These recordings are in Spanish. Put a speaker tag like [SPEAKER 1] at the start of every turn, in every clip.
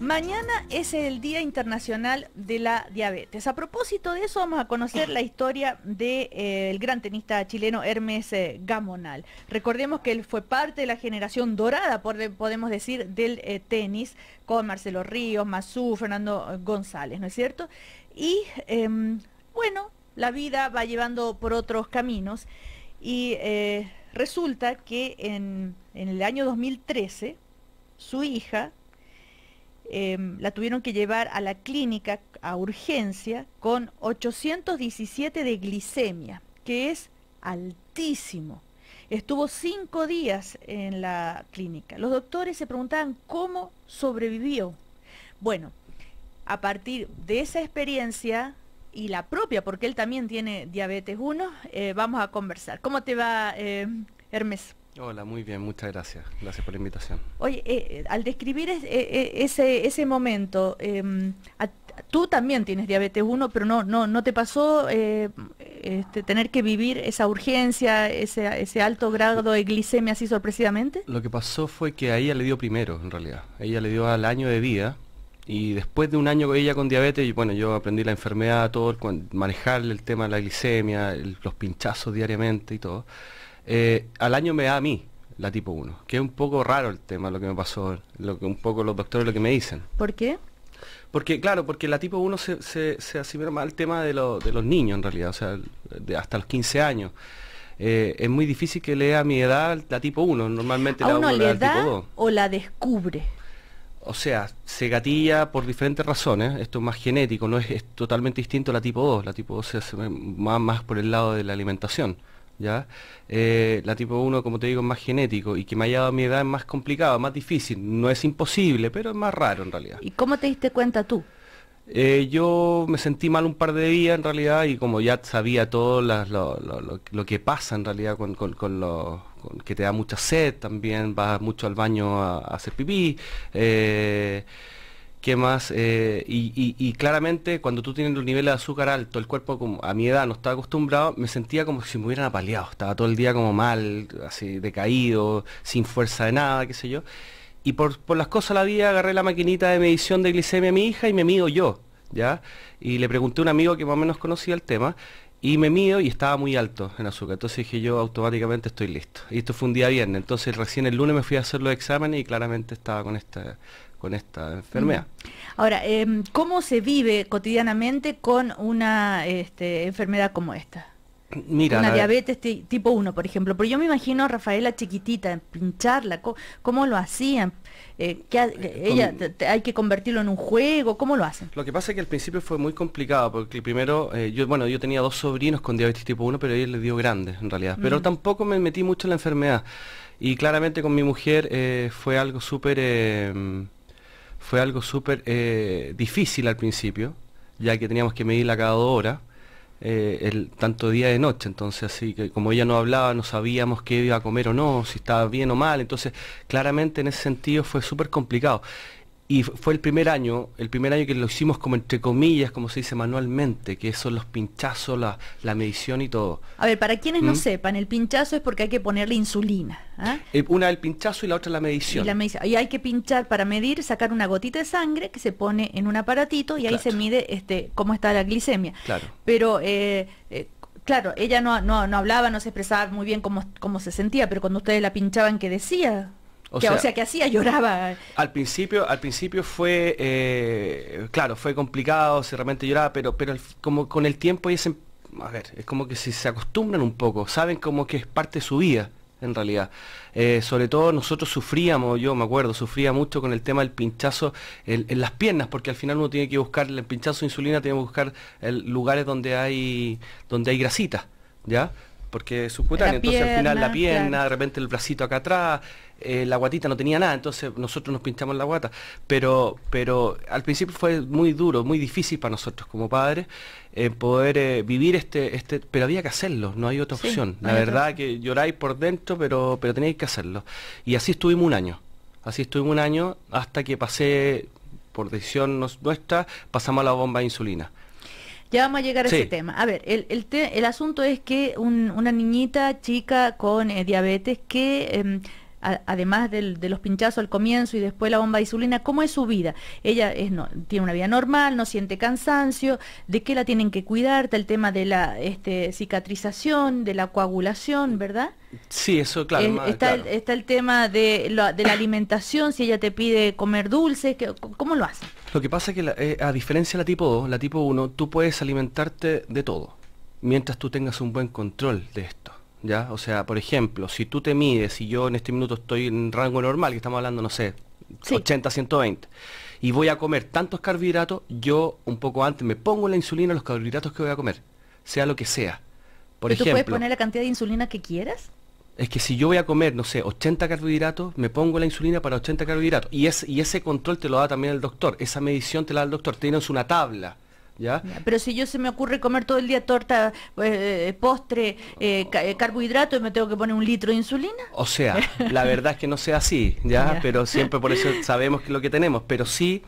[SPEAKER 1] Mañana es el Día Internacional de la Diabetes. A propósito de eso, vamos a conocer la historia del de, eh, el gran tenista chileno Hermes eh, Gamonal. Recordemos que él fue parte de la generación dorada, por, podemos decir, del eh, tenis, con Marcelo Ríos, Mazú, Fernando González, ¿no es cierto? Y em, bueno, la vida va llevando por otros caminos y Resulta que en, el año 2013 su hija em, la tuvieron que llevar a la clínica a urgencia con 817 de glicemia, que es altísimo. Estuvo cinco días en la clínica. Los doctores se preguntaban cómo sobrevivió. Bueno, a partir de esa experiencia y la propia, porque él también tiene diabetes 1, eh, vamos a conversar. ¿Cómo te va, eh, Hermes?
[SPEAKER 2] Hola, muy bien, muchas gracias. Gracias por la invitación.
[SPEAKER 1] Oye, eh, al describir ese, ese momento, em, tú también tienes diabetes 1, pero no, no, no te pasó este, tener que vivir esa urgencia, ese, ese alto grado de glicemia así sorpresivamente?
[SPEAKER 2] Lo que pasó fue que a ella le dio primero, en realidad. Ella le dio al año de vida y después de un año con ella con diabetes, y bueno, yo aprendí la enfermedad, todo, manejar el tema de la glicemia, los pinchazos diariamente y todo. Eh, al año me da a mí la tipo 1, que es un poco raro el tema, lo que me pasó, lo que un poco los doctores lo que me dicen. ¿Por qué? Porque, claro, porque la tipo 1 se, se, se asimila más al tema de, de, los niños en realidad, o sea, hasta los 15 años. Eh, es muy difícil que lea a mi edad la tipo 1, normalmente la uno le da, tipo 2.
[SPEAKER 1] o la descubre.
[SPEAKER 2] O sea, se gatilla por diferentes razones, esto es más genético, no es, totalmente distinto a la tipo 2, la tipo 2 se más, por el lado de la alimentación, ¿ya? Eh, la tipo 1, como te digo, es más genético y que me haya dado mi edad es más complicado, más difícil, no es imposible, pero es más raro en realidad. ¿Y cómo te
[SPEAKER 1] diste cuenta tú?
[SPEAKER 2] Eh, yo me sentí mal un par de días en realidad y como ya sabía todo lo, que pasa en realidad con, con, los que te da mucha sed también, vas mucho al baño a, hacer pipí. Eh, ¿Qué más? Eh, y, claramente cuando tú tienes un nivel de azúcar alto, el cuerpo como a mi edad no está acostumbrado, me sentía como si me hubieran apaleado. Estaba todo el día como mal, así decaído, sin fuerza de nada, qué sé yo y por, las cosas de la vida agarré la maquinita de medición de glicemia a mi hija y me mido yo, ¿ya? Y le pregunté a un amigo que más o menos conocía el tema y me mido y estaba muy alto en azúcar. Entonces dije yo automáticamente estoy listo. Y esto fue un día viernes, entonces recién el lunes me fui a hacer los exámenes y claramente estaba con esta con esta mm. enfermedad.
[SPEAKER 1] Ahora, em, ¿cómo se vive cotidianamente con una este, enfermedad como esta?
[SPEAKER 2] una diabetes
[SPEAKER 1] tipo 1, por ejemplo. Pero yo me imagino a Rafaela chiquitita, pincharla, ¿cómo lo hacían? Eh, eh, eh, ella, ¿Hay que convertirlo en un juego? ¿Cómo lo hacen?
[SPEAKER 2] Lo que pasa es que al principio fue muy complicado, porque primero, yo, bueno, yo tenía dos sobrinos con diabetes tipo 1, pero ella les dio grandes en realidad. Pero mm. tampoco me metí mucho en la enfermedad. Y claramente con mi mujer fue algo súper... fue algo súper difícil al principio, ya que teníamos que medirla cada dos horas eh, el, tanto día de noche. Entonces, así que como ella no hablaba, no sabíamos qué iba a comer o no, si estaba bien o mal. Entonces, claramente en ese sentido fue súper complicado y fue el primer año, el primer año que lo hicimos como entre comillas, como se dice manualmente, que son los pinchazos, la, la medición y todo.
[SPEAKER 1] A ver, para quienes no ¿Mm? sepan, el pinchazo es porque hay que ponerle insulina. Una ¿ah?
[SPEAKER 2] eh, Una el pinchazo y la otra la medición. la
[SPEAKER 1] medición. y, hay que pinchar para medir, sacar una gotita de sangre que se pone en un aparatito y ahí se mide este, cómo está la glicemia. Claro. Pero eh, eh, claro, ella no, hablaba, no se expresaba muy bien cómo, cómo se sentía, pero cuando ustedes la pinchaban, ¿qué decía?
[SPEAKER 2] O, sea, o que hacía? ¿Lloraba? Al principio, al principio fue, eh, claro, fue complicado, se realmente lloraba, pero, pero como con el tiempo es, em, a ver, es como que si se acostumbran un poco, saben como que es parte de su vida en realidad. Eh, sobre todo nosotros sufríamos, yo me acuerdo, sufría mucho con el tema del pinchazo en, las piernas, porque al final uno tiene que buscar el pinchazo de insulina, tiene que buscar lugares donde hay, donde hay grasitas, ¿ya? porque es subcutáneo, entonces al final la pierna, de repente el bracito acá atrás, eh, la guatita no tenía nada, entonces nosotros nos pinchamos la guata, pero, pero al principio fue muy duro, muy difícil para nosotros como padres eh, poder eh, vivir este, este, pero había que hacerlo, no hay otra opción, la verdad que lloráis por dentro, pero, pero tenéis que hacerlo, y así estuvimos un año, así estuvimos un año hasta que pasé, por decisión nuestra, pasamos a la bomba de insulina.
[SPEAKER 1] Ya vamos a llegar a ese tema. A ver, el, el, asunto es que una niñita chica con eh, diabetes que... Em, además de los pinchazos al comienzo y después la bomba de insulina, ¿cómo es su vida? Ella es, no, tiene una vida normal, no siente cansancio, ¿de qué la tienen que cuidar? El tema de la este, cicatrización, de la coagulación, ¿verdad?
[SPEAKER 2] Sí, eso, claro. está,
[SPEAKER 1] El, tema de, la, alimentación, si ella te pide comer dulces, ¿cómo lo hace?
[SPEAKER 2] Lo que pasa es que, eh, a diferencia de la tipo 2, la tipo 1, tú puedes alimentarte de todo, mientras tú tengas un buen control de esto. ¿ya? O sea, por ejemplo, si tú te mides y yo en este minuto estoy en rango normal, que estamos hablando, no sé, 80, 120, y voy a comer tantos carbohidratos, yo un poco antes me pongo la insulina los carbohidratos que voy a comer, sea lo que sea. Por ¿Y ejemplo, tú puedes poner
[SPEAKER 1] la cantidad de insulina que quieras?
[SPEAKER 2] Es que si yo voy a comer, no sé, 80 carbohidratos, me pongo la insulina para 80 carbohidratos. Y, es, y ese control te lo da también el doctor, esa medición te la da el doctor. Tienes una tabla
[SPEAKER 1] pero si yo se me ocurre comer todo el día torta, eh, eh, postre, eh, carbohidratos y me tengo que poner un litro de insulina.
[SPEAKER 2] O sea, la verdad es que no sea así, ¿ya? Pero siempre por eso sabemos que lo que tenemos, pero sí...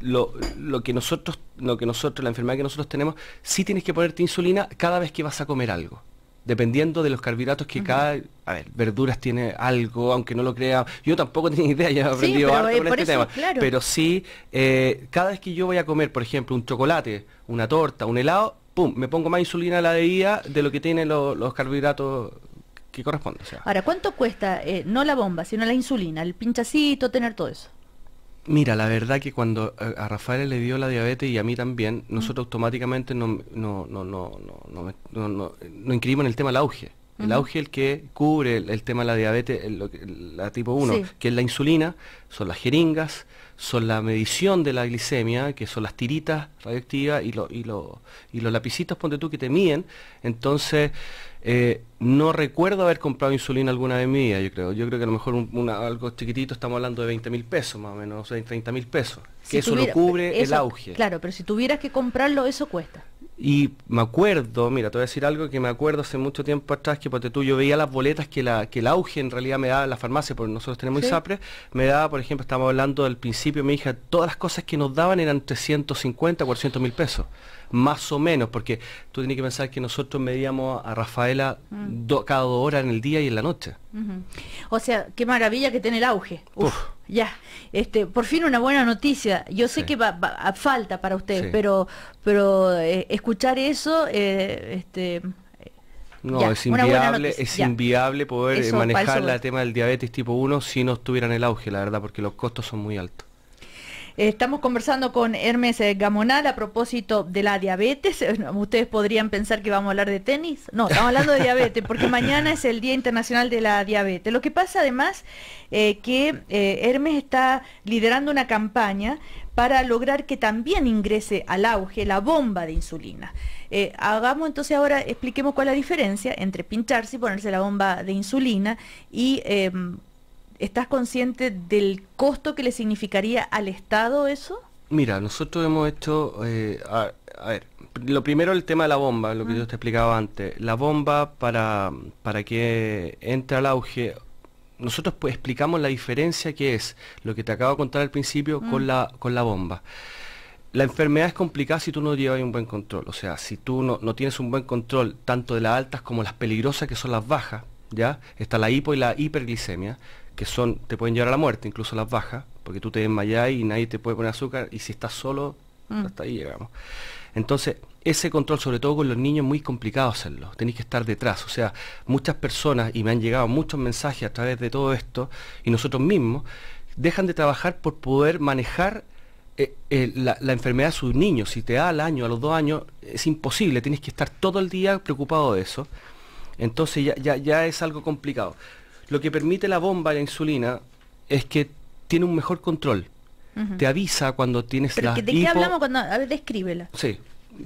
[SPEAKER 2] lo, que nosotros, lo que nosotros, la enfermedad que nosotros tenemos, sí tienes que ponerte insulina cada vez que vas a comer algo dependiendo de los carbohidratos que cada... A ver, verduras tiene algo, aunque no lo crea. Yo tampoco tenía idea, ya he aprendido pero, eh, este tema. Pero sí, eh, cada vez que yo voy a comer, por ejemplo, un chocolate, una torta, un helado, ¡pum! Me pongo más insulina a la bebida de lo que tienen los carbohidratos que corresponden.
[SPEAKER 1] Ahora, ¿cuánto cuesta, eh, no la bomba, sino la insulina, el pinchacito, tener todo eso?
[SPEAKER 2] Mira, la verdad que cuando eh, a Rafael le dio la diabetes y a mí también, mm. nosotros automáticamente no, no, no, inscribimos en el tema del auge. El auge es el que cubre el, tema de la diabetes, la tipo 1, que es la insulina, son las jeringas, son la medición de la glicemia, que son las tiritas radioactivas y, y, y los lapicitos, ponte tú, que te miden. Entonces, eh, no recuerdo haber comprado insulina alguna vez mía, yo creo. Yo creo que a lo mejor algo chiquitito estamos hablando de 20 mil pesos, más o menos, o sea, 30 mil pesos. que eso lo cubre el auge. Claro,
[SPEAKER 1] pero si tuvieras que comprarlo, eso cuesta.
[SPEAKER 2] Y me acuerdo, mira, te voy a decir algo que me acuerdo hace mucho tiempo atrás, que tú yo veía las boletas que, la, que el auge en realidad me daba la farmacia, porque nosotros tenemos ISAPRE, me daba, por ejemplo, estamos hablando del principio, me dije, todas las cosas que nos daban eran 350, 400 mil pesos más o menos, porque tú tienes que pensar que nosotros medíamos a Rafaela mm. cada dos horas en el día y en la noche.
[SPEAKER 1] O sea, qué maravilla que tiene el auge. Ya, este, por fin una buena noticia. Yo sé que va, falta para ustedes, pero, pero eh, escuchar eso, eh, este, eh,
[SPEAKER 2] no, es inviable, es inviable poder manejar el tema del diabetes tipo 1 si no estuvieran el auge, la verdad, porque los costos son muy altos.
[SPEAKER 1] Estamos conversando con Hermes eh, Gamonal a propósito de la diabetes. Ustedes podrían pensar que vamos a hablar de tenis. No, estamos hablando de diabetes porque mañana es el Día Internacional de la Diabetes. Lo que pasa además es eh, que eh, Hermes está liderando una campaña para lograr que también ingrese al auge la bomba de insulina. hagamos entonces ahora, expliquemos cuál es la diferencia entre pincharse y ponerse la bomba de insulina y em, ¿Estás consciente del costo que le significaría al Estado eso?
[SPEAKER 2] Mira, nosotros hemos hecho, eh, a, ver, lo primero el tema de la bomba, lo que yo te explicaba antes. La bomba para, que entre al auge, nosotros pues, explicamos la diferencia que es lo que te acabo de contar al principio mm. con, la, con la bomba. La enfermedad es complicada si tú no llevas un buen control, o sea, si tú no, no tienes un buen control tanto de las altas como las peligrosas que son las bajas, ¿ya? Está la hipo y la hiperglicemia que son, te pueden llevar a la muerte, incluso las bajas, porque tú te desmayas y nadie te puede poner azúcar, y si estás solo, mm. hasta ahí llegamos. Entonces, ese control, sobre todo con los niños, es muy complicado hacerlo. Tenéis que estar detrás. O sea, muchas personas, y me han llegado muchos mensajes a través de todo esto, y nosotros mismos, dejan de trabajar por poder manejar eh, eh, la, enfermedad de sus niños. Si te da al año, a los dos años, es imposible. Tienes que estar todo el día preocupado de eso. Entonces ya, ya, ya es algo complicado. Lo que permite la bomba, la insulina, es que tiene un mejor control. Te avisa cuando tienes la que, ¿De qué hablamos
[SPEAKER 1] cuando.? A ver, descríbela.
[SPEAKER 2] Sí.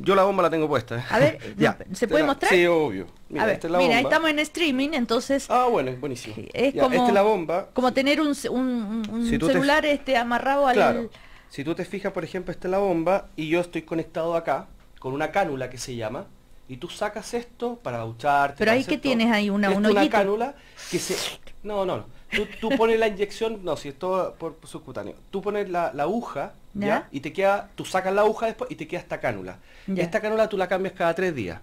[SPEAKER 2] Yo la bomba la tengo puesta. ¿eh? A ver, ya. ¿se puede mostrar? Sí, obvio. Mira, esta mira estamos
[SPEAKER 1] en streaming, entonces.
[SPEAKER 2] Ah, bueno, es buenísimo. Es como, esta es la bomba.
[SPEAKER 1] como tener un, celular este amarrado al. Claro.
[SPEAKER 2] Si tú te fijas, por ejemplo, esta es la bomba y yo estoy conectado acá con una cánula que se llama y tú sacas esto para ducharte. Pero ahí que tienes ahí una, una cánula que se... No, no, no. Tú, pones la inyección, no, si es por, subcutáneo. Tú pones la, aguja, ¿Ya? Y te queda, tú sacas la aguja después y te queda esta cánula. Y Esta cánula tú la cambias cada tres días.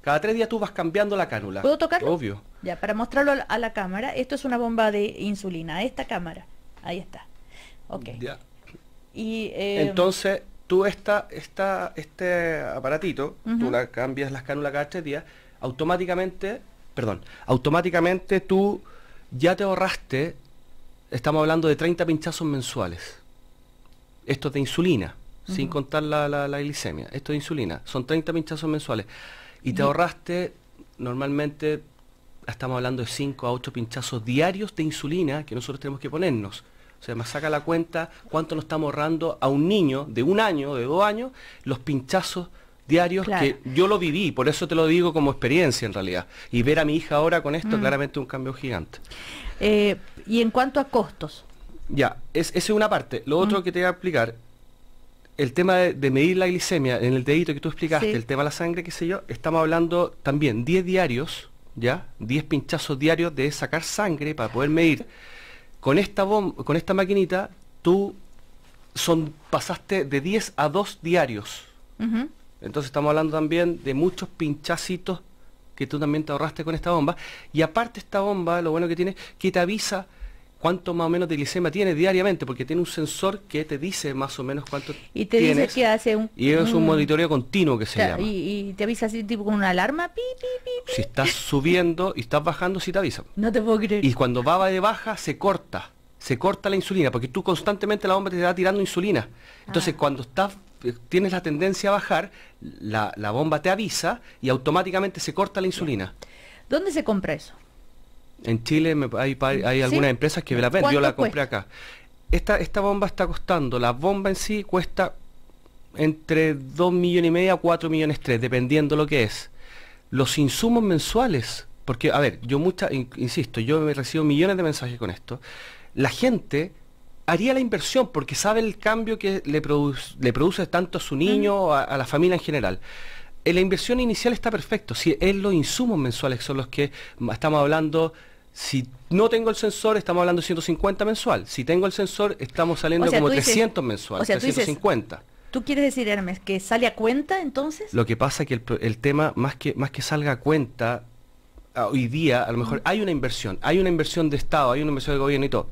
[SPEAKER 2] Cada tres días tú vas cambiando la cánula. ¿Puedo Obvio.
[SPEAKER 1] Ya, para mostrarlo a la cámara, esto es una bomba de insulina, esta cámara. Ahí está.
[SPEAKER 2] Ok. Ya. Y, eh, Entonces, tú esta, este aparatito, tú cambias las cánulas cada tres días, automáticamente, perdón, automáticamente tú ya te ahorraste, estamos hablando de 30 pinchazos mensuales. Esto es de insulina, sin contar la, la, glicemia. Esto de insulina, son 30 pinchazos mensuales. Y te ahorraste normalmente, estamos hablando de 5 a 8 pinchazos diarios de insulina que nosotros tenemos que ponernos. O sea, más saca la cuenta cuánto nos estamos ahorrando a un niño de un año, de dos años, los pinchazos diarios que yo lo viví, por eso te lo digo como experiencia en realidad. Y ver a mi hija ahora con esto, mm. claramente un cambio gigante.
[SPEAKER 1] Eh, y en cuanto a costos.
[SPEAKER 2] Ya, es, esa es una parte. Lo otro mm. que te voy a explicar, el tema de, medir la glicemia, en el dedito que tú explicaste, el tema de la sangre, qué sé yo, estamos hablando también 10 diarios, ¿ya? 10 pinchazos diarios de sacar sangre para poder medir. Con esta, con esta maquinita tú son, pasaste de 10 a 2 diarios. Entonces estamos hablando también de muchos pinchacitos que tú también te ahorraste con esta bomba. Y aparte esta bomba, lo bueno que tiene, que te avisa cuánto más o menos de glicemia tiene diariamente, porque tiene un sensor que te dice más o menos cuánto Y te dice
[SPEAKER 1] que hace un... Y es un monitoreo
[SPEAKER 2] continuo que se llama.
[SPEAKER 1] Y, te avisa así tipo con una alarma, pi, pi,
[SPEAKER 2] pi, Si estás subiendo y estás bajando, sí te avisa. No te puedo creer. Y cuando va de baja, se corta, se corta la insulina, porque tú constantemente la bomba te está tirando insulina. Entonces ah. cuando estás eh, tienes la tendencia a bajar, la, la bomba te avisa y automáticamente se corta la insulina. ¿Dónde se compra eso? En Chile hay, algunas empresas que la venden, yo la compré acá. Esta, bomba está costando, la bomba en sí cuesta entre 2 millones y medio a 4 millones 3, dependiendo lo que es. Los insumos mensuales, porque, a ver, yo mucha, insisto, yo me recibo millones de mensajes con esto. La gente haría la inversión porque sabe el cambio que le, produce, tanto a su niño, o a la familia en general la inversión inicial está perfecto. Si es los insumos mensuales son los que estamos hablando. Si no tengo el sensor, estamos hablando de 150 mensual. Si tengo el sensor, estamos saliendo como 300 mensuales, mensual, o sea, 350.
[SPEAKER 1] Tú, quieres decir, Hermes, que sale a cuenta entonces?
[SPEAKER 2] Lo que pasa es que el, tema, más que, más que salga a cuenta, ah, hoy día a lo mejor hay una inversión, hay una inversión de Estado, hay una inversión de gobierno y todo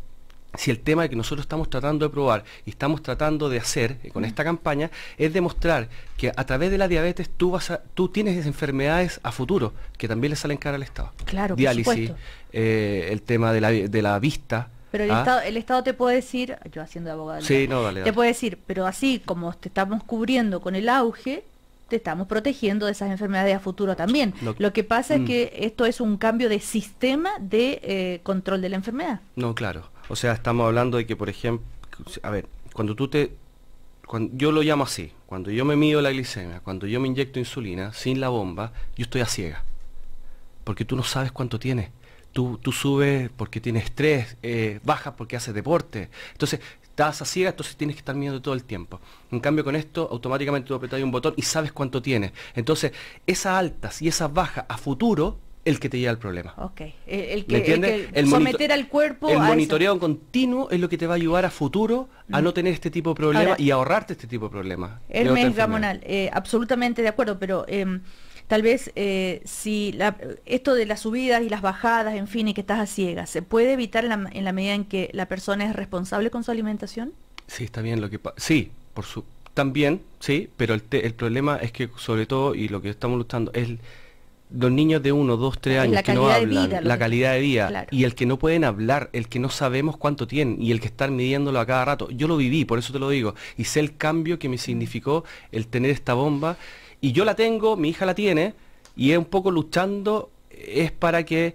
[SPEAKER 2] si el tema que nosotros estamos tratando de probar y estamos tratando de hacer con mm. esta campaña es demostrar que a través de la diabetes tú, vas a, tú tienes enfermedades a futuro que también le salen cara al Estado. Claro, Diálisis, eh, el tema de la, de la vista. Pero ¿ah?
[SPEAKER 1] el, estado, te puede decir, yo haciendo de abogado, sí, te puede decir, pero así como te estamos cubriendo con el auge, te estamos protegiendo de esas enfermedades a futuro también. Lo, que pasa es mm. que esto es un cambio de sistema de eh, control de la enfermedad.
[SPEAKER 2] No, claro. O sea, estamos hablando de que, por ejemplo, a ver, cuando tú te... Cuando, yo lo llamo así, cuando yo me mido la glicemia, cuando yo me inyecto insulina sin la bomba, yo estoy a ciega. Porque tú no sabes cuánto tienes. Tú, tú subes porque tienes estrés, eh, bajas porque haces deporte. Entonces, estás a ciega, entonces tienes que estar midiendo todo el tiempo. En cambio, con esto, automáticamente tú apretas un botón y sabes cuánto tienes. Entonces, esas altas y esas bajas a futuro el que te lleva al problema. Ok.
[SPEAKER 1] El, que, ¿Me entiendes? El, someter al cuerpo. El monitoreo
[SPEAKER 2] continuo es lo que te va a ayudar a futuro a no mm. tener este tipo de problemas y ahorrarte este tipo de problemas. El mes
[SPEAKER 1] eh, absolutamente de acuerdo, pero em, tal vez eh, si esto de las subidas y las bajadas, en fin, y que estás a ciegas, ¿se puede evitar en la, medida en que la persona es responsable con su alimentación?
[SPEAKER 2] Sí, está bien lo que pasa. Sí, por su también, sí, pero el, el problema es que sobre todo, y lo que estamos luchando, es los niños de 1, 2, 3 años que no hablan, la calidad de vida, y el que no pueden hablar, el que no sabemos cuánto tienen, y el que están midiéndolo a cada rato. Yo lo viví, por eso te lo digo, y sé el cambio que me significó el tener esta bomba, y yo la tengo, mi hija la tiene, y es un poco luchando, es para que,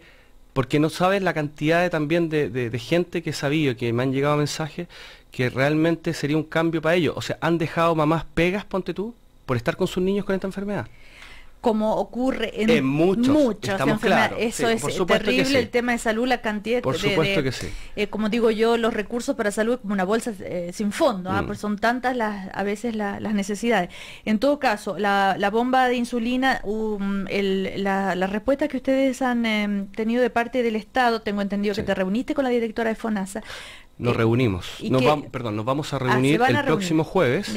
[SPEAKER 2] porque no sabes la cantidad también de, de, gente que he sabido, que me han llegado mensajes, que realmente sería un cambio para ellos. O sea, han dejado mamás pegas, ponte tú, por estar con sus niños con esta enfermedad
[SPEAKER 1] como ocurre en, muchos, Eso es terrible, el tema de salud, la cantidad de por supuesto que sí. Eh, como digo yo, los recursos para salud como una bolsa eh, sin fondo, ¿ah? Mm. Pues son tantas las, a veces las necesidades. En todo caso, la, bomba de insulina, um, la, respuesta que ustedes han em, tenido de parte del Estado, tengo entendido que te reuniste con la directora de FONASA,
[SPEAKER 2] nos eh, reunimos. Nos perdón, nos vamos a ah, reunir el próximo jueves.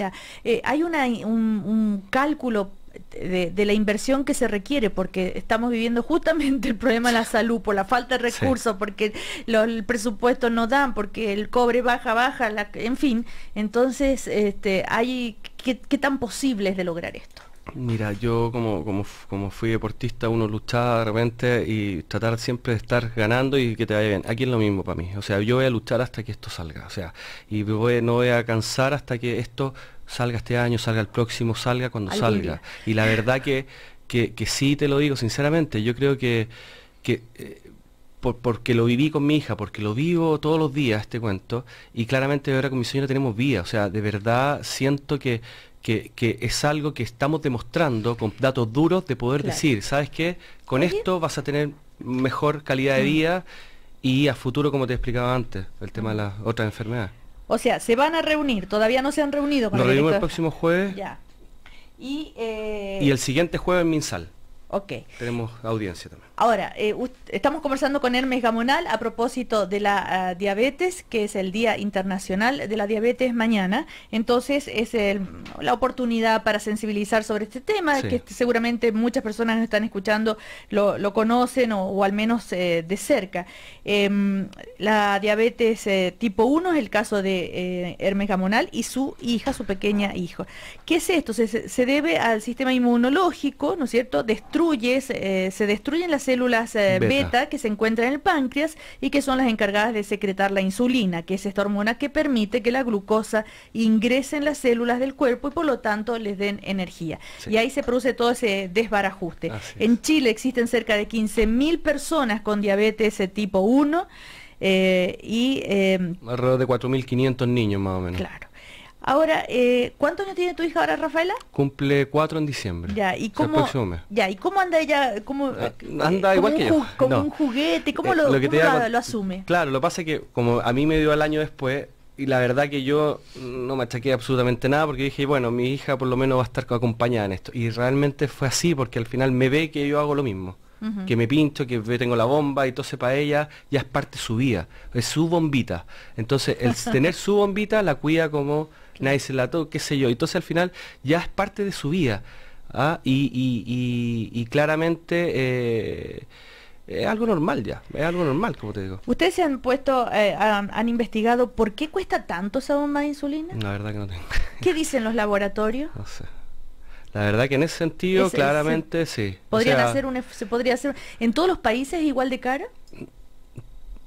[SPEAKER 1] hay un, cálculo de, la inversión que se requiere, porque estamos viviendo justamente el problema de la salud por la falta de recursos, porque los, presupuestos no dan, porque el cobre baja, baja, la, en fin. Entonces, este, hay, ¿qué, tan posible es de lograr esto?
[SPEAKER 2] Mira, yo como, como, como fui deportista, uno luchaba de repente y tratar siempre de estar ganando y que te vaya bien. Aquí es lo mismo para mí. O sea, yo voy a luchar hasta que esto salga. O sea, y no voy a cansar hasta que esto salga este año, salga el próximo, salga cuando salga. Y la verdad que, que, sí te lo digo sinceramente, yo creo que, que eh, porque lo viví con mi hija, porque lo vivo todos los días este cuento, y claramente ahora con mi señora tenemos vida, o sea, de verdad siento que, que, es algo que estamos demostrando con datos duros de poder decir, ¿sabes qué? Con esto vas a tener mejor calidad de mm. vida y a futuro, como te explicaba antes, el tema de mm. las otras enfermedades.
[SPEAKER 1] O sea, se van a reunir, todavía no se han reunido con Nos el reunimos el
[SPEAKER 2] próximo jueves. Y, eh, y el siguiente jueves en Minsal. Tenemos audiencia también.
[SPEAKER 1] Ahora, eh, estamos conversando con Hermes Gamonal a propósito de la ah, diabetes, que es el Día Internacional de la Diabetes mañana. Entonces, es la oportunidad para sensibilizar sobre este tema, que seguramente muchas personas que están escuchando lo, conocen o, al menos eh, de cerca. Em, la diabetes eh, tipo 1 es el caso de Hermes Gamonal y su hija, su pequeña hija. ¿Qué es esto? Se, debe al sistema inmunológico, ¿no es cierto? Destruye eh, se, destruyen las células eh, beta. que se encuentran en el páncreas y que son las encargadas de secretar la insulina, que es esta hormona que permite que la glucosa ingrese en las células del cuerpo y por lo tanto les den energía. Y ahí se produce todo ese desbarajuste. en Chile existen cerca de 15.000 personas con diabetes eh, tipo 1
[SPEAKER 2] y... Em, Alrededor de 4.500 niños más o menos.
[SPEAKER 1] Claro. Ahora, eh, ¿cuántos años tiene tu hija ahora, Rafaela?
[SPEAKER 2] Cumple cuatro en diciembre. Ya, ¿y cómo,
[SPEAKER 1] ya, ¿y cómo anda ella? Cómo, ah, eh,
[SPEAKER 2] anda igual que Como un
[SPEAKER 1] juguete, ¿cómo eh, lo, asume?
[SPEAKER 2] Claro, lo que pasa es que como a mí me dio el año después, y la verdad que yo no me achaqué absolutamente nada porque dije, bueno, mi hija por lo menos va a estar acompañada en esto. Y realmente fue así porque al final me ve que yo hago lo mismo. Que me pincho, que tengo la bomba y entonces para ella ya es parte de su vida, es su bombita. Entonces, el tener su bombita la cuida como nadie se la qué sé yo. Entonces al final ya es parte de su vida. ¿ah? Y, claramente... Eh, es algo normal ya, es algo normal, como te digo.
[SPEAKER 1] ¿Ustedes se han puesto, eh, han, investigado por qué cuesta tanto esa bomba de insulina?
[SPEAKER 2] La verdad que no tengo.
[SPEAKER 1] ¿Qué dicen los laboratorios?
[SPEAKER 2] No sé. La verdad que en ese sentido, claramente sí. ¿Podrían hacer
[SPEAKER 1] un, se podría hacer, en todos los países igual de cara?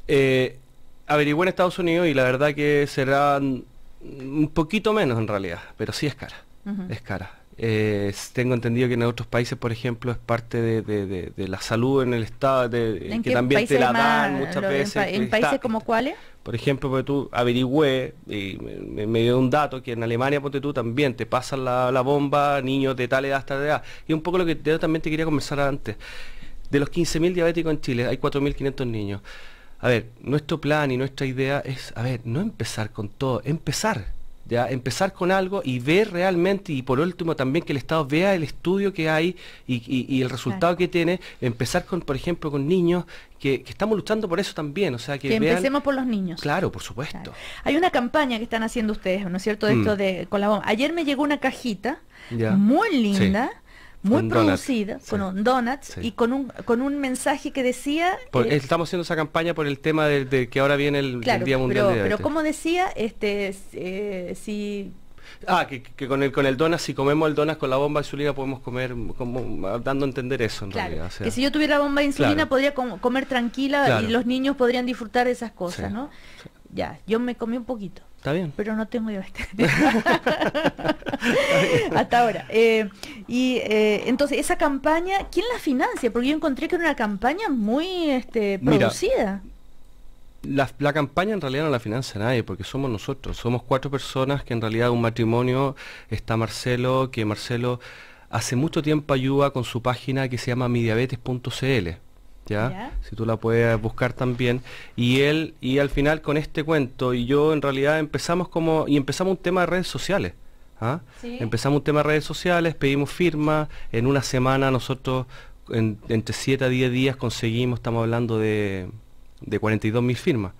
[SPEAKER 2] Eh, averigué en Estados Unidos y la verdad que serán un poquito menos en realidad, pero sí es cara. Es cara. Eh, tengo entendido que en otros países, por ejemplo, es parte de, la salud en el Estado, eh, que también te la dan muchas veces. ¿En, países como cuáles? Por ejemplo, porque tú averigüé y me, dio un dato que en Alemania, ponte tú, también te pasan la, bomba niños de tal edad hasta edad. Y un poco lo que yo también te quería conversar antes. De los 15.000 diabéticos en Chile, hay 4.500 niños a ver, nuestro plan y nuestra idea es, a ver, no empezar con todo, empezar. ¿Ya? empezar con algo y ver realmente y por último también que el Estado vea el estudio que hay y, el resultado que tiene, empezar con, por ejemplo, con niños que, estamos luchando por eso también, o sea que, que empecemos por los niños. Claro, por supuesto.
[SPEAKER 1] Hay una campaña que están haciendo ustedes, ¿no es cierto? De mm. esto de con la Ayer me llegó una cajita
[SPEAKER 2] muy linda
[SPEAKER 1] muy producida, con donuts y con un, con un mensaje que decía... Eh,
[SPEAKER 2] estamos haciendo esa campaña por el tema de, que ahora viene el, Día Mundial pero, Pero como
[SPEAKER 1] decía, este, eh, si...
[SPEAKER 2] Ah, que, con el con el donas, si comemos el donas con la bomba de insulina podemos comer, como, dando a entender eso en realidad. que si yo tuviera bomba de insulina podría
[SPEAKER 1] comer tranquila y los niños podrían disfrutar de esas cosas, ¿no? Ya, yo me comí un poquito.
[SPEAKER 2] Está bien. Pero no
[SPEAKER 1] tengo diabetes. Hasta ahora. Eh, y eh, entonces, esa campaña, ¿quién la financia? Porque yo encontré que era una campaña muy este, producida.
[SPEAKER 2] la, campaña en realidad no la financia nadie, porque somos nosotros. Somos cuatro personas que en realidad un matrimonio está Marcelo, que Marcelo hace mucho tiempo ayuda con su página que se llama midiabetes.cl si tú la puedes buscar también. Y él, y al final con este cuento, y yo en realidad empezamos como, y empezamos un tema de redes sociales. ¿ah? Empezamos un tema de redes sociales, pedimos firmas, en una semana nosotros entre 7 a 10 días conseguimos, estamos hablando de, de 42 mil firmas,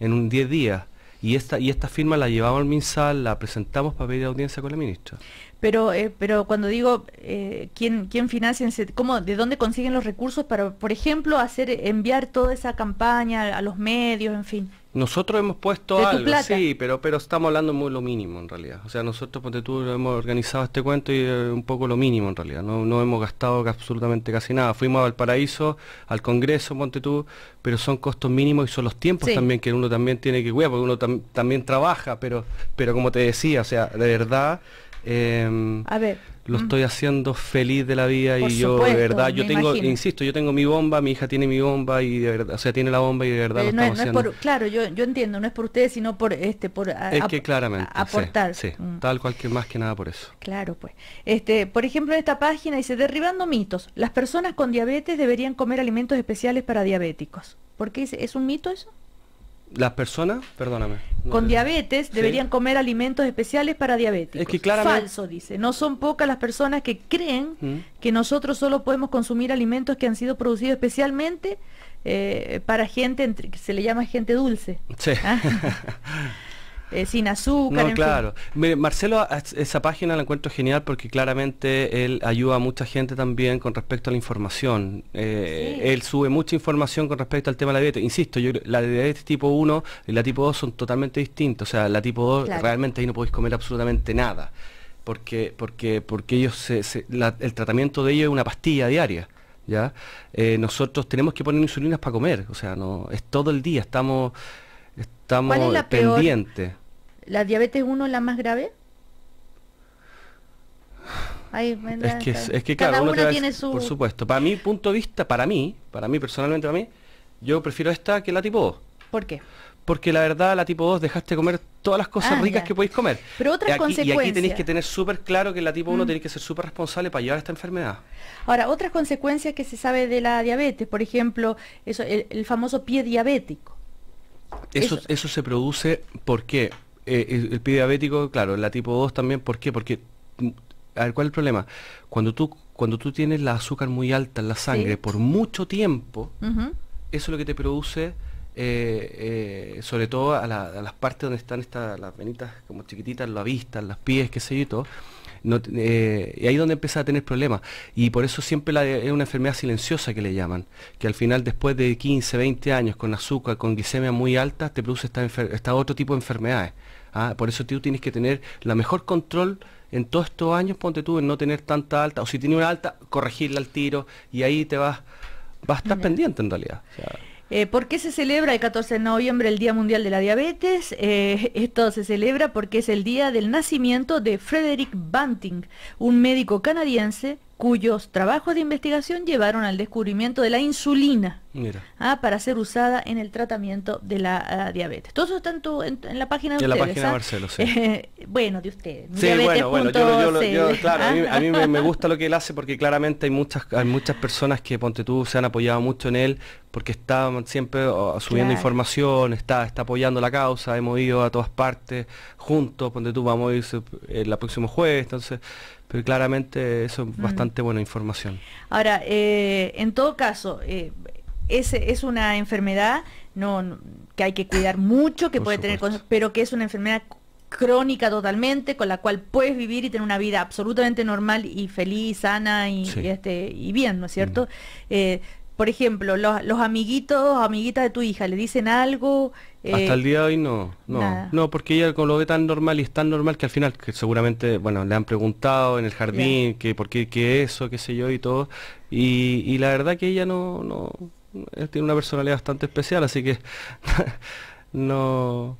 [SPEAKER 2] en un 10 días y esta, y firma la llevamos al MinSal, la presentamos para pedir audiencia con la ministra.
[SPEAKER 1] Pero, eh, pero cuando digo eh, quién, quién financia, ¿cómo, de dónde consiguen los recursos para, por ejemplo, hacer enviar toda esa campaña a los medios, en fin.
[SPEAKER 2] Nosotros hemos puesto algo, sí, pero, pero estamos hablando muy lo mínimo en realidad. O sea, nosotros, ponte tú, hemos organizado este cuento y eh, un poco lo mínimo en realidad. No, no hemos gastado absolutamente casi nada. Fuimos al paraíso, al Congreso, ponte pero son costos mínimos y son los tiempos también que uno también tiene que cuidar, porque uno también trabaja, pero, pero como te decía, o sea, de verdad... Em, a ver lo mm. estoy haciendo feliz de la vida y yo de verdad yo tengo insisto yo tengo mi bomba mi hija tiene mi bomba y de verdad o sea tiene la bomba y de verdad eh, lo no, Es por,
[SPEAKER 1] claro yo yo entiendo no es por ustedes sino por este por es que
[SPEAKER 2] claramente aportar sí, mm. tal cual que más que nada por eso
[SPEAKER 1] claro pues este por ejemplo en esta página dice derribando mitos las personas con diabetes deberían comer alimentos especiales para diabéticos ¿por qué es un mito
[SPEAKER 2] eso las personas, perdóname. con
[SPEAKER 1] diabetes deberían comer alimentos especiales para diabéticos. Es que claramente... Falso, dice. No son pocas las personas que creen mm. que nosotros solo podemos consumir alimentos que han sido producidos especialmente eh, para gente, se le llama gente dulce.
[SPEAKER 2] Sí. Ah.
[SPEAKER 1] Eh, sin azúcar. No, claro.
[SPEAKER 2] Marcelo, esa página la encuentro genial porque claramente él ayuda a mucha gente también con respecto a la información. Eh, él sube mucha información con respecto al tema de la dieta. Insisto, yo, la diabetes tipo 1 y la tipo 2 son totalmente distintos. O sea, la tipo 2 realmente ahí no podéis comer absolutamente nada. Porque, porque, porque ellos el tratamiento de ellos es una pastilla diaria. ¿ya? Eh, nosotros tenemos que poner insulinas para comer, o sea, no es todo el día, estamos, estamos pendientes.
[SPEAKER 1] ¿La diabetes 1 es la más grave? es, que, cada claro, uno tiene su... Por
[SPEAKER 2] supuesto. Para mi punto de vista, para mí, para mí personalmente, para mí, yo prefiero esta que la tipo 2. ¿Por qué? Porque la verdad, la tipo 2 dejaste comer todas las cosas ah, ricas que podéis comer. Pero Y aquí tenéis que tener súper claro que la tipo 1 mm. tenéis que ser súper responsable para llevar esta enfermedad.
[SPEAKER 1] Ahora, otras consecuencias que se sabe de la diabetes, por ejemplo, eso, el, famoso pie diabético.
[SPEAKER 2] eso, eso se produce porque eh, el, diabético, claro, la tipo 2 también, ¿por qué? Porque, mm, a ver, ¿cuál es el problema? Cuando tú, cuando tú tienes la azúcar muy alta en la sangre por mucho tiempo, eso es lo que te produce... Eh, eh, sobre todo a, las partes donde están estas las venitas como chiquititas, la vista, las pies, qué sé yo y todo. y ahí es donde empiezas a tener problemas. Y por eso siempre es una enfermedad silenciosa que le llaman, que al final después de 15, 20 años con azúcar, con glicemia muy alta, te produce esta, otro tipo de enfermedades. Ah, por eso tú tienes que tener la mejor control en todos estos años, ponte tú, en no tener tanta alta, o si tiene una alta, corregirla al tiro y ahí te vas, vas a estar pendiente en realidad.
[SPEAKER 1] Eh, ¿Por qué se celebra el 14 de noviembre el Día Mundial de la Diabetes? Eh, esto se celebra porque es el día del nacimiento de Frederick Banting, un médico canadiense cuyos trabajos de investigación llevaron al descubrimiento de la insulina ah, para ser usada en el tratamiento de la ah, diabetes. Todo eso está en, la página de ustedes. En la página de ¿ah? Marcelo, sí. Eh, bueno, de
[SPEAKER 2] ustedes. Sí, bueno, bueno, yo, yo, claro, a mí, me, gusta lo que él hace porque claramente hay muchas, hay muchas personas que, ponte tú, se han apoyado mucho en él porque está siempre subiendo información, está, está apoyando la causa, hemos ido a todas partes juntos, ponte tú, vamos a ir el eh, próximo jueves, entonces pero claramente eso es bastante buena información.
[SPEAKER 1] Ahora, eh, en todo caso, eh, es, una enfermedad no, que hay que cuidar mucho, que puede tener pero que es una enfermedad crónica totalmente, con la cual puedes vivir y tener una vida absolutamente normal y feliz, sana y, este, y bien, ¿no es cierto? por ejemplo, los, los amiguitos, amiguitas de tu hija, ¿le dicen algo? Hasta eh, el
[SPEAKER 2] día de hoy no, no, no, porque ella lo ve tan normal y es tan normal que al final, que seguramente, bueno, le han preguntado en el jardín, que por qué, es eso, qué sé yo y todo, y, la verdad que ella no, no, eh, tiene una personalidad bastante especial, así que no,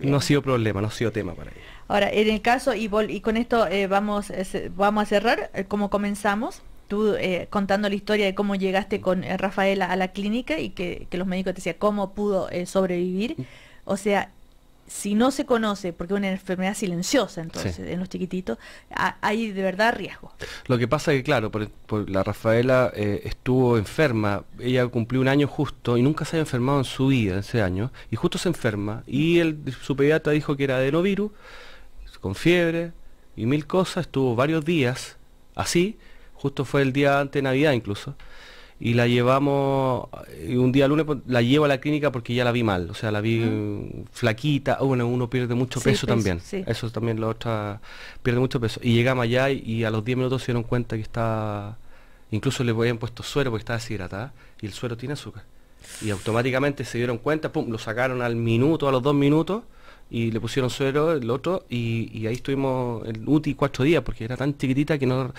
[SPEAKER 2] no ha sido problema, no ha sido tema para ella.
[SPEAKER 1] Ahora, en el caso, y, y con esto eh, vamos, vamos a cerrar, como comenzamos, tú eh, contando la historia de cómo llegaste con eh, Rafaela a la clínica y que, los médicos te decían cómo pudo eh, sobrevivir. Mm. O sea, si no se conoce, porque es una enfermedad silenciosa entonces en los chiquititos, hay de verdad riesgo.
[SPEAKER 2] Lo que pasa es que, claro, la Rafaela estuvo enferma, ella cumplió un año justo y nunca se había enfermado en su vida, ese año, y justo se enferma, y el, su pediatra dijo que era adenovirus, con fiebre y mil cosas, estuvo varios días así, justo fue el día antes de Navidad incluso, y la llevamos, y un día lunes pues, la llevo a la clínica porque ya la vi mal, o sea, la vi flaquita, ah, bueno, uno pierde mucho peso, pues, también, eso también lo otra pierde mucho peso, y llegamos allá y, a los 10 minutos se dieron cuenta que estaba, incluso le habían puesto suero porque estaba deshidratada, y el suero tiene azúcar, y automáticamente se dieron cuenta, lo sacaron al minuto, a los dos minutos, y le pusieron suero el otro y, ahí estuvimos el útil cuatro días porque era tan chiquitita que no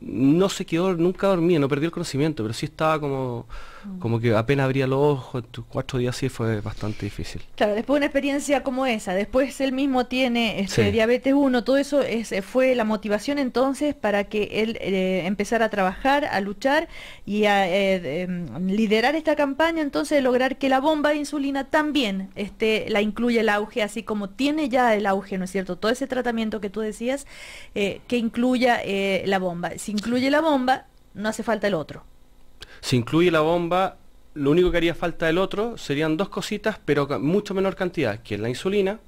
[SPEAKER 2] no se quedó nunca dormía... no perdió el conocimiento, pero sí estaba como Mm. como que apenas abría los ojos, cuatro días sí fue bastante difícil.
[SPEAKER 1] Claro, después de una experiencia como esa, después él mismo tiene este, diabetes 1, todo eso eh, fue la motivación entonces para que él eh, empezara a trabajar, a luchar y a eh, mm, liderar esta campaña, entonces lograr que la bomba de insulina también este, la incluya el auge, así como tiene ya el auge, ¿no es cierto? Todo ese tratamiento que tú decías, que incluya la bomba. Si incluye la bomba, no hace falta el otro.
[SPEAKER 2] Si incluye la bomba, lo único que haría falta del otro serían dos cositas, pero mucho menor cantidad, que es la insulina,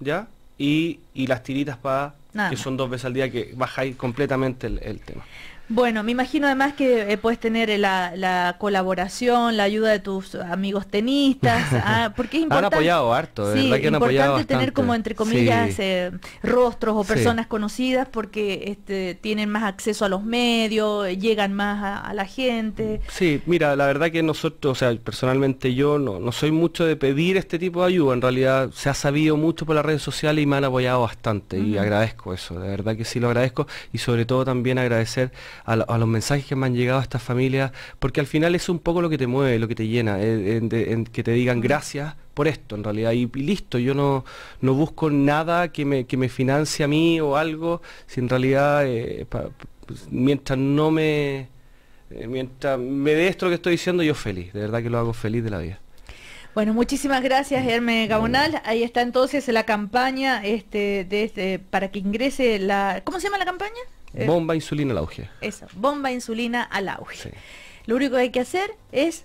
[SPEAKER 2] ¿ya? Y, las tiritas para que son dos veces al día que bajáis completamente el tema.
[SPEAKER 1] Bueno, me imagino además que eh, puedes tener eh, la, colaboración, la ayuda de tus amigos tenistas, ah, porque es importante. Han apoyado
[SPEAKER 2] harto, sí, es importante tener como entre comillas
[SPEAKER 1] eh, rostros o personas conocidas porque este, tienen más acceso a los medios, llegan más a, la gente.
[SPEAKER 2] Sí, mira, la verdad que nosotros, o sea, personalmente yo no, no soy mucho de pedir este tipo de ayuda, en realidad se ha sabido mucho por las redes sociales y me han apoyado bastante y agradezco eso, de verdad que sí lo agradezco y sobre todo también agradecer a, los mensajes que me han llegado a estas familias, porque al final es un poco lo que te mueve, lo que te llena, eh, en, que te digan gracias por esto en realidad y, listo, yo no, no busco nada que me, que me, financie a mí o algo, si en realidad eh, pues, mientras no me eh, mientras me dé esto lo que estoy diciendo, yo feliz, de verdad que lo hago feliz de la vida.
[SPEAKER 1] Bueno, muchísimas gracias, mm. Herme Gabonal. Ahí está entonces la campaña este, este, para que ingrese la... ¿Cómo se llama la campaña?
[SPEAKER 2] bomba insulina al auge.
[SPEAKER 1] Eso, bomba insulina al auge. Lo único que hay que hacer es...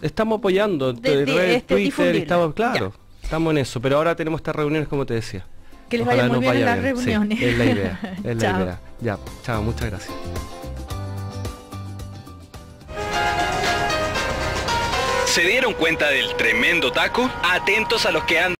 [SPEAKER 2] Estamos apoyando, este, estamos, claro, estamos en eso, pero ahora tenemos estas reuniones como te decía. Que les vaya muy bien las reuniones. es la idea, es la idea. Ya, chao, muchas gracias. ¿Se dieron cuenta del tremendo taco? Atentos a los que han